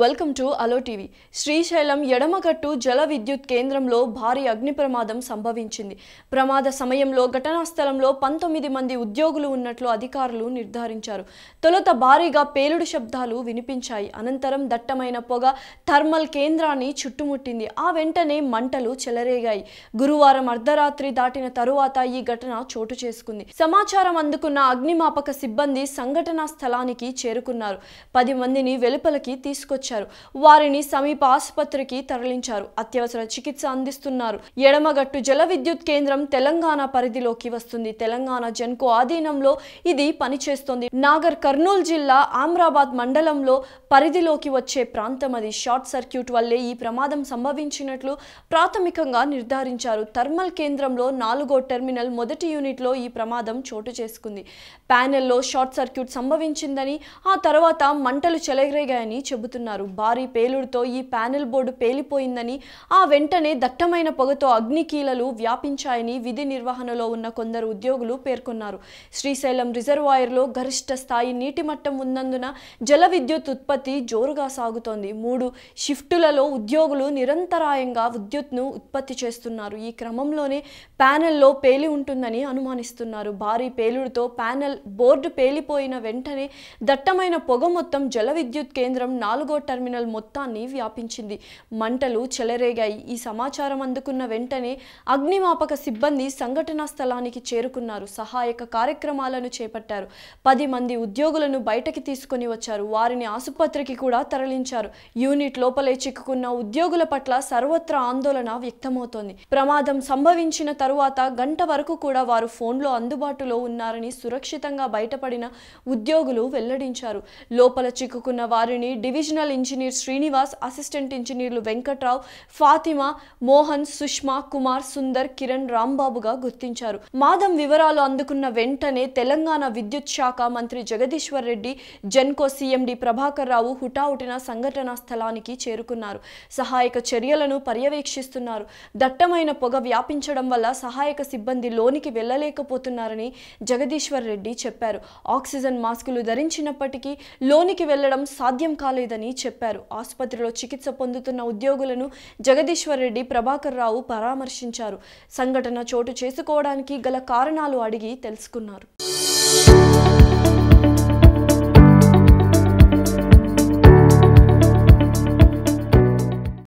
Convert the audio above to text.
welcome to అలో TV Srisailam ఎడమగట్టు జల విద్యుత్ కేంద్రంలో భారీ అగ్ని ప్రమాదం సంభవించింది ప్రమాద సమయంలో ఘటనా స్థలంలో పంతొమ్మిది మంది ఉద్యోగులు ఉన్నట్లు అధికారులు నిర్ధారించారు తొలుత భారీగా పేలుడు శబ్దాలు వినిపించాయి అనంతరం దట్టమైన పొగ థర్మల్ కేంద్రాన్ని చుట్టుముట్టింది ఆ వెంటనే మంటలు చెలరేగాయి గురువారం అర్ధరాత్రి దాటిన తరువాత ఈ ఘటన చోటు చేసుకుంది సమాచారం అందుకున్న అగ్నిమాపక సిబ్బంది సంఘటనా స్థలానికి చేరుకున్నారు పది మందిని వెలుపలికి తీసుకొచ్చారు తీసుకొచ్చారు వారిని సమీప ఆసుపత్రికి తరలించారు అత్యవసర చికిత్స అందిస్తున్నారు ఎడమగట్టు జల విద్యుత్ కేంద్రం తెలంగాణ పరిధిలోకి వస్తుంది తెలంగాణ జన్కు ఆధీనంలో ఇది పనిచేస్తోంది నాగర్ కర్నూలు జిల్లా ఆమ్రాబాద్ మండలంలో పరిధిలోకి వచ్చే ప్రాంతం అది షార్ట్ సర్క్యూట్ వల్లే ఈ ప్రమాదం సంభవించినట్లు ప్రాథమికంగా నిర్ధారించారు థర్మల్ కేంద్రంలో నాలుగో టెర్మినల్ మొదటి యూనిట్లో ఈ ప్రమాదం చోటు చేసుకుంది ప్యానెల్లో షార్ట్ సర్క్యూట్ సంభవించిందని ఆ తర్వాత మంటలు చెలగరేగాయని చెబుతున్నారు చేస్తున్నారు భారీ పేలుడుతో ఈ ప్యానెల్ బోర్డు పేలిపోయిందని ఆ వెంటనే దట్టమైన పొగతో అగ్నికీలలు వ్యాపించాయని విధి నిర్వహణలో ఉన్న కొందరు ఉద్యోగులు పేర్కొన్నారు శ్రీశైలం రిజర్వాయర్లో గరిష్ట స్థాయి నీటి మట్టం ఉన్నందున జల విద్యుత్ ఉత్పత్తి జోరుగా సాగుతోంది మూడు షిఫ్టులలో ఉద్యోగులు నిరంతరాయంగా విద్యుత్ను ఉత్పత్తి చేస్తున్నారు ఈ క్రమంలోనే ప్యానెల్లో పేలి ఉంటుందని అనుమానిస్తున్నారు భారీ పేలుడుతో ప్యానెల్ బోర్డు పేలిపోయిన వెంటనే దట్టమైన పొగ మొత్తం జల విద్యుత్ కేంద్రం నాలుగు కార్గో టెర్మినల్ మొత్తాన్ని వ్యాపించింది మంటలు చెలరేగాయి ఈ సమాచారం అందుకున్న వెంటనే అగ్నిమాపక సిబ్బంది సంఘటనా స్థలానికి చేరుకున్నారు సహాయక కార్యక్రమాలను చేపట్టారు పది మంది ఉద్యోగులను బయటకి తీసుకుని వచ్చారు వారిని ఆసుపత్రికి కూడా తరలించారు యూనిట్ లోపలే చిక్కుకున్న ఉద్యోగుల పట్ల సర్వత్రా ఆందోళన వ్యక్తమవుతోంది ప్రమాదం సంభవించిన తరువాత గంట వరకు కూడా వారు ఫోన్లో అందుబాటులో ఉన్నారని సురక్షితంగా బయటపడిన ఉద్యోగులు వెల్లడించారు లోపల చిక్కుకున్న వారిని divisional additional engineer Srinivas assistant ఇంజనీర్లు వెంకట్రావు ఫాతిమా మోహన్ సుష్మా కుమార్ సుందర్ కిరణ్ రాంబాబుగా గుర్తించారు మాదం వివరాలు అందుకున్న వెంటనే తెలంగాణ విద్యుత్ శాఖ మంత్రి జగదీశ్వర్ రెడ్డి జెన్కో సీఎండి ప్రభాకర్ రావు హుటాహుటిన సంఘటనా స్థలానికి చేరుకున్నారు సహాయక చర్యలను పర్యవేక్షిస్తున్నారు దట్టమైన పొగ వ్యాపించడం వల్ల సహాయక సిబ్బంది లోనికి వెళ్లలేకపోతున్నారని జగదీశ్వర్ రెడ్డి చెప్పారు ఆక్సిజన్ మాస్కులు ధరించినప్పటికీ లోనికి వెళ్లడం సాధ్యం కాలేదని చెప్పారు ఆసుపత్రిలో చికిత్స పొందుతున్న ఉద్యోగులను జగదీశ్వరరెడ్డి ప్రభాకర్ రావు పరామర్శించారు సంఘటన చోటు చేసుకోవడానికి గల కారణాలు అడిగి తెలుసుకున్నారు